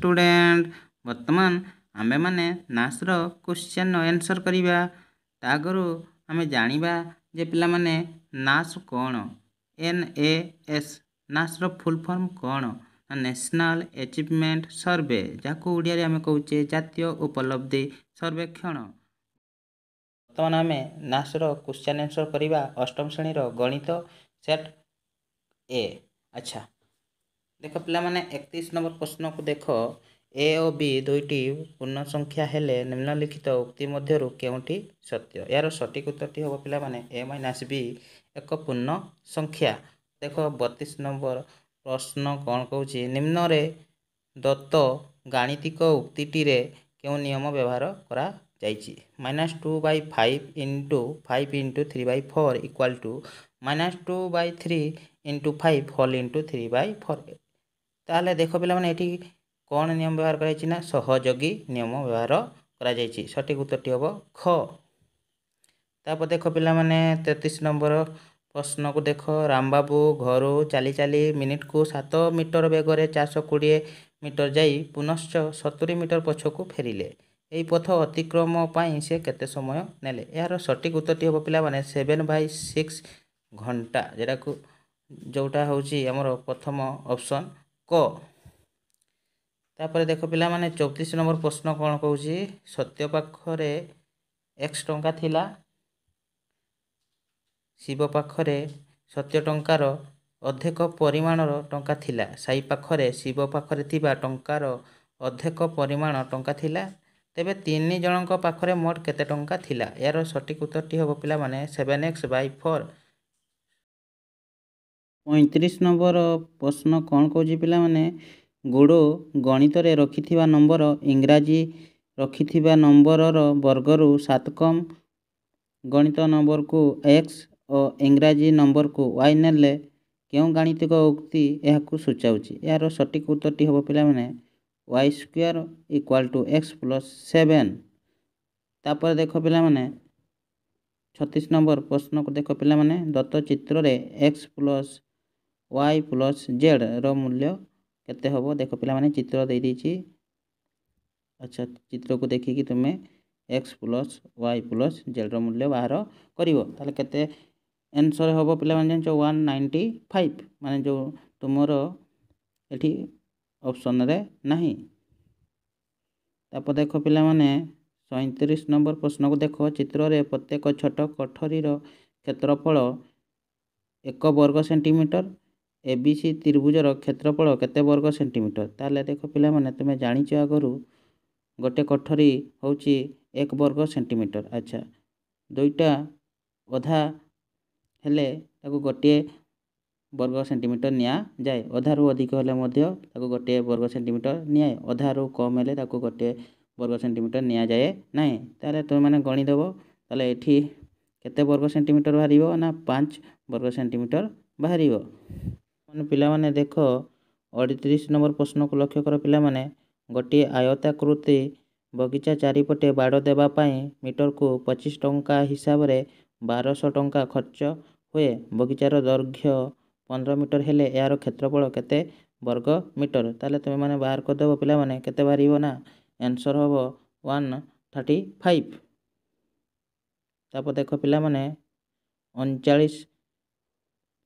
student बर्तमान आम मैने नाश्र क्वेश्चन एनसर करवा आगर आम जाना जे पाने नाश कौन एन ए एस नाश्र फुल फर्म कौन नेशनल एचिवमेंट सर्वे जहाँ ओडिया आम कौचे जयलब्धि सर्वेक्षण बर्तमान आम नाश्र क्वेश्चन एनसर करवा अष्टम श्रेणीर गणित सेट ए अच्छा ଦେଖ ପିଲାମାନେ ଏକତିରିଶ ନମ୍ବର ପ୍ରଶ୍ନକୁ ଦେଖ ଏ ଓ ବି ଦୁଇଟି ପୂର୍ଣ୍ଣ ସଂଖ୍ୟା ହେଲେ ନିମ୍ନଲିଖିତ ଉକ୍ତି ମଧ୍ୟରୁ କେଉଁଟି ସତ୍ୟ ଏହାର ସଠିକ୍ ଉତ୍ତରଟି ହେବ ପିଲାମାନେ ଏ ମାଇନାସ୍ ବି ଏକ ପୂର୍ଣ୍ଣ ସଂଖ୍ୟା ଦେଖ ବତିଶ ନମ୍ବର ପ୍ରଶ୍ନ କ'ଣ କହୁଛି ନିମ୍ନରେ ଦତ୍ତ ଗାଣିତିକ ଉକ୍ତିଟିରେ କେଉଁ ନିୟମ ବ୍ୟବହାର କରାଯାଇଛି minus two by five into five into three by four equal to minus two by three into five whole into three by four ତାହେଲେ ଦେଖ ପିଲାମାନେ ଏଠି କ'ଣ ନିୟମ ବ୍ୟବହାର କରାଯାଇଛି ନା ସହଯୋଗୀ ନିୟମ ବ୍ୟବହାର କରାଯାଇଛି ସଠିକ୍ ଉତ୍ତରଟି ହେବ ଖ ତାପରେ ଦେଖ ପିଲାମାନେ ତେତିଶ ନମ୍ବର ପ୍ରଶ୍ନକୁ ଦେଖ ରାମବାବୁ ଘରୁ ଚାଲି ଚାଲି ମିନିଟ୍କୁ ସାତ ମିଟର ବେଗରେ ଚାରିଶହ କୋଡ଼ିଏ ମିଟର ଯାଇ ପୁନଶ୍ଚ ସତୁରି ମିଟର ପଛକୁ ଫେରିଲେ ଏହି ପଥ ଅତିକ୍ରମ ପାଇଁ ସେ କେତେ ସମୟ ନେଲେ ଏହାର ସଠିକ୍ ଉତ୍ତରଟି ହେବ ପିଲାମାନେ ସେଭେନ୍ ବାଇ ସିକ୍ସ ଘଣ୍ଟା ଯେଉଁଟାକୁ ଯେଉଁଟା ହେଉଛି ଆମର ପ୍ରଥମ ଅପସନ୍ କ ତାପରେ ଦେଖ ପିଲାମାନେ ଚବିଶ ନମ୍ବର ପ୍ରଶ୍ନ କ'ଣ କହୁଛି ସତ୍ୟ ପାଖରେ ଏକ୍ସ ଟଙ୍କା ଥିଲା ଶିବ ପାଖରେ ସତ୍ୟ ଟଙ୍କାର ଅଧିକ ପରିମାଣର ଟଙ୍କା ଥିଲା ସାଇ ପାଖରେ ଶିବ ପାଖରେ ଥିବା ଟଙ୍କାର ଅଧିକ ପରିମାଣ ଟଙ୍କା ଥିଲା ତେବେ ତିନି ଜଣଙ୍କ ପାଖରେ ମୋଟ କେତେ ଟଙ୍କା ଥିଲା ଏହାର ସଠିକ ଉତ୍ତରଟି ହେବ ପିଲାମାନେ ସେଭେନ୍ ଏକ୍ସ ବାଇ ଫୋର୍ ପଇଁତିରିଶ ନମ୍ବର ପ୍ରଶ୍ନ କ'ଣ କହୁଛି ପିଲାମାନେ ଗୋଡ଼ ଗଣିତରେ ରଖିଥିବା ନମ୍ବର ଇଂରାଜୀ ରଖିଥିବା ନମ୍ବରର ବର୍ଗରୁ ସାତ କମ୍ ଗଣିତ ନମ୍ବରକୁ ଏକ୍ସ ଓ ଇଂରାଜୀ ନମ୍ବରକୁ ୱାଇ ନେଲେ କେଉଁ ଗାଣିତିକ ଉକ୍ତି ଏହାକୁ ସୂଚାଉଛି ଏହାର ସଠିକ ଉତ୍ତରଟି ହେବ ପିଲାମାନେ Y square equal to X plus seven ତାପରେ ଦେଖ ପିଲାମାନେ ଛତିଶ ନମ୍ବର ପ୍ରଶ୍ନକୁ ଦେଖ ପିଲାମାନେ ଦତ୍ତ ଚିତ୍ରରେ ଏକ୍ସ ପ୍ଲସ୍ ୱାଇ ପ୍ଲସ୍ ଜେଡ଼୍ର ମୂଲ୍ୟ କେତେ ହେବ ଦେଖ ପିଲାମାନେ ଚିତ୍ର ଦେଇଦେଇଛି ଆଚ୍ଛା ଚିତ୍ରକୁ ଦେଖିକି ତୁମେ ଏକ୍ସ ପ୍ଲସ୍ ୱାଇ ପ୍ଲସ୍ ଜେଡ଼୍ର ମୂଲ୍ୟ ବାହାର କରିବ ତାହେଲେ କେତେ ଏନ୍ସର୍ ହେବ ପିଲାମାନେ ଜାଣିଛ ୱାନ୍ ନାଇଣ୍ଟି ଫାଇଭ୍ ମାନେ ଯେଉଁ ତୁମର ଏଠି ଅପସନ୍ରେ ନାହିଁ ତାପରେ ଦେଖ ପିଲାମାନେ ସଇଁତିରିଶ ନମ୍ବର ପ୍ରଶ୍ନକୁ ଦେଖ ଚିତ୍ରରେ ପ୍ରତ୍ୟେକ ଛୋଟ କୋଠରୀର କ୍ଷେତ୍ରଫଳ ଏକ ବର୍ଗ ସେଣ୍ଟିମିଟର ଏ ବି ସି ତ୍ରିଭୁଜର କ୍ଷେତ୍ରଫଳ କେତେ ବର୍ଗ ସେଣ୍ଟିମିଟର ତାହେଲେ ଦେଖ ପିଲାମାନେ ତୁମେ ଜାଣିଛ ଆଗରୁ ଗୋଟେ କୋଠରୀ ହେଉଛି ଏକ ବର୍ଗ ସେଣ୍ଟିମିଟର ଆଚ୍ଛା ଦୁଇଟା ଅଧା ହେଲେ ତାକୁ ଗୋଟିଏ ବର୍ଗ ସେଣ୍ଟିମିଟର ନିଆଯାଏ ଅଧାରୁ ଅଧିକ ହେଲେ ମଧ୍ୟ ତାକୁ ଗୋଟିଏ ବର୍ଗ ସେଣ୍ଟିମିଟର ନିଆଏ ଅଧାରୁ କମ୍ ହେଲେ ତାକୁ ଗୋଟିଏ ବର୍ଗ ସେଣ୍ଟିମିଟର ନିଆଯାଏ ନାହିଁ ତାହେଲେ ତୁମେମାନେ ଗଣିଦେବ ତାହେଲେ ଏଠି କେତେ ବର୍ଗ ସେଣ୍ଟିମିଟର ବାହାରିବ ନା ପାଞ୍ଚ ବର୍ଗ ସେଣ୍ଟିମିଟର ବାହାରିବ ବର୍ତ୍ତମାନ ପିଲାମାନେ ଦେଖ ଅଠତିରିଶ ନମ୍ବର ପ୍ରଶ୍ନକୁ ଲକ୍ଷ୍ୟ କର ପିଲାମାନେ ଗୋଟିଏ ଆୟତାକୃତି ବଗିଚା ଚାରିପଟେ ବାଡ଼ ଦେବା ପାଇଁ ମିଟରକୁ ପଚିଶ ଟଙ୍କା ହିସାବରେ ବାରଶହ ଟଙ୍କା ଖର୍ଚ୍ଚ ହୁଏ ବଗିଚାର ଦୈର୍ଘ୍ୟ ପନ୍ଦର ମିଟର ହେଲେ ଏହାର କ୍ଷେତ୍ରଫଳ କେତେ ବର୍ଗ ମିଟର ତାହେଲେ ତୁମେମାନେ ବାହାର କରିଦେବ ପିଲାମାନେ କେତେ ବାହାରିବ ନା ଆନ୍ସର୍ ହେବ ୱାନ୍ ଥାର୍ଟି ଫାଇଭ୍ ତାପରେ ଦେଖ ପିଲାମାନେ ଅଣଚାଳିଶ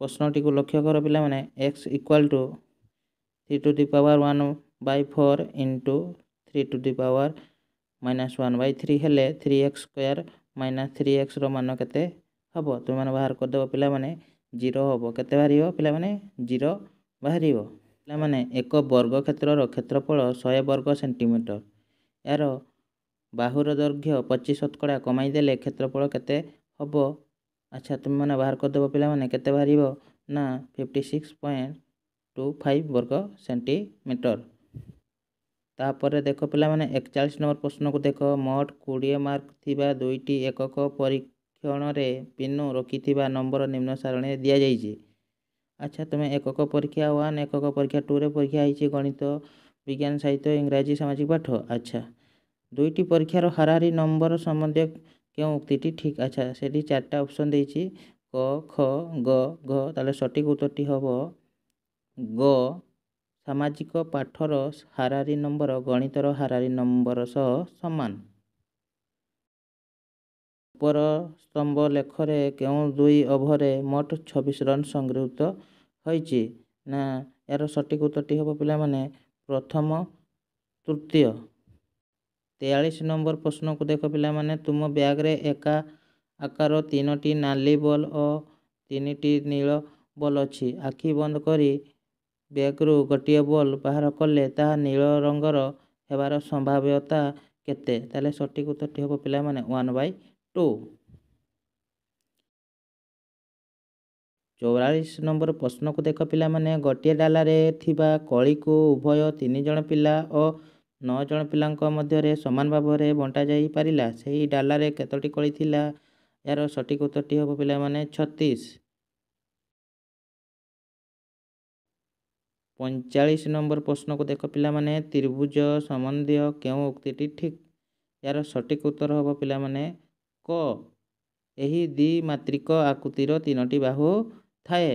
ପ୍ରଶ୍ନଟିକୁ ଲକ୍ଷ୍ୟ କର ପିଲାମାନେ X equal to three to the power one by four into three to the power minus one by three ହେଲେ three X square minus three ଏକ୍ସର ମାନ କେତେ ହେବ ତୁମେମାନେ ବାହାର କରିଦେବ ପିଲାମାନେ ଜିରୋ ହେବ କେତେ ବାହାରିବ ପିଲାମାନେ ଜିରୋ ବାହାରିବ ପିଲାମାନେ ଏକ ବର୍ଗକ୍ଷେତ୍ରର କ୍ଷେତ୍ରଫଳ ଶହେ ବର୍ଗ ସେଣ୍ଟିମିଟର ଏହାର ବାହୁର ଦୈର୍ଘ୍ୟ ପଚିଶ ଶତକଡ଼ା କମାଇଦେଲେ କ୍ଷେତ୍ରଫଳ କେତେ ହେବ ଆଚ୍ଛା ତୁମେମାନେ ବାହାର କରିଦେବ ପିଲାମାନେ କେତେ ବାହାରିବ ନା fifty six point two five ବର୍ଗ ସେଣ୍ଟିମିଟର ତା'ପରେ ଦେଖ ପିଲାମାନେ ଏକଚାଳିଶ ନମ୍ବର ପ୍ରଶ୍ନକୁ ଦେଖ ମୋଟ କୋଡ଼ିଏ ମାର୍କ ଥିବା ଦୁଇଟି ଏକକ ପରୀକ୍ଷଣରେ ପିନୁ ରଖିଥିବା ନମ୍ବର ନିମ୍ନ ସାରଣୀରେ ଦିଆଯାଇଛି ଆଚ୍ଛା ତୁମେ ଏକକ ପରୀକ୍ଷା ୱାନ୍ ଏକକ ପରୀକ୍ଷା ଟୁରେ ପରୀକ୍ଷା ହେଇଛି ଗଣିତ ବିଜ୍ଞାନ ସାହିତ୍ୟ ଇଂରାଜୀ ସାମାଜିକ ପାଠ ଆଚ୍ଛା ଦୁଇଟି ପରୀକ୍ଷାର ହାରାହାରି ନମ୍ବର ସମ୍ବନ୍ଧୀୟ କେଉଁ ଉକ୍ତିଟି ଠିକ୍ ଆଚ୍ଛା ସେଠି ଚାରିଟା ଅପସନ୍ ଦେଇଛି କ ଖ ଗ ଘ ତାହେଲେ ସଠିକ୍ ଉତ୍ତରଟି ହେବ ଗ ସାମାଜିକ ପାଠର ହାରାରୀ ନମ୍ବର ଗଣିତର ହାରାରୀ ନମ୍ବର ସହ ସମାନ ଉପର ସ୍ତମ୍ଭ ଲେଖରେ କେଉଁ ଦୁଇ ଓଭରରେ ମୋଟ ଛବିଶ ରନ୍ ସଂଗୃହୀତ ହୋଇଛି ନା ଏହାର ସଠିକ୍ ଉତ୍ତରଟି ହେବ ପିଲାମାନେ ପ୍ରଥମ ତୃତୀୟ ତେୟାଳିଶ ନମ୍ବର ପ୍ରଶ୍ନକୁ ଦେଖ ପିଲାମାନେ ତୁମ ବ୍ୟାଗ୍ରେ ଏକା ଆକାର ତିନୋଟି ନାଲି ବଲ୍ ଓ ତିନିଟି ନୀଳ ବଲ୍ ଅଛି ଆଖି ବନ୍ଦ କରି ବ୍ୟାଗ୍ରୁ ଗୋଟିଏ ବଲ୍ ବାହାର କଲେ ତାହା ନୀଳ ରଙ୍ଗର ହେବାର ସମ୍ଭାବ୍ୟତା କେତେ ତାହେଲେ ସଠିକ୍ ଉତ୍ତରଟି ହେବ ପିଲାମାନେ ୱାନ୍ ବାଇ ଟୁ ଚଉରାଳିଶ ନମ୍ବର ପ୍ରଶ୍ନକୁ ଦେଖ ପିଲାମାନେ ଗୋଟିଏ ଡାଲାରେ ଥିବା କଳିକୁ ଉଭୟ ତିନି ଜଣ ପିଲା ଓ ନଅ ଜଣ ପିଲାଙ୍କ ମଧ୍ୟରେ ସମାନ ଭାବରେ ବଣ୍ଟା ଯାଇପାରିଲା ସେହି ଡାଲାରେ କେତୋଟି କଳି ଥିଲା ଏହାର ସଠିକ ଉତ୍ତରଟି ହେବ ପିଲାମାନେ ଛତିଶ ପଇଁଚାଳିଶ ନମ୍ବର ପ୍ରଶ୍ନକୁ ଦେଖ ପିଲାମାନେ ତ୍ରିଭୁଜ ସମ୍ବନ୍ଧୀୟ କେଉଁ ଉକ୍ତିଟି ଠିକ୍ ଏହାର ସଠିକ ଉତ୍ତର ହେବ ପିଲାମାନେ କ ଏହି ଦ୍ୱିମାତ୍ରିକ ଆକୃତିର ତିନୋଟି ବାହୁ ଥାଏ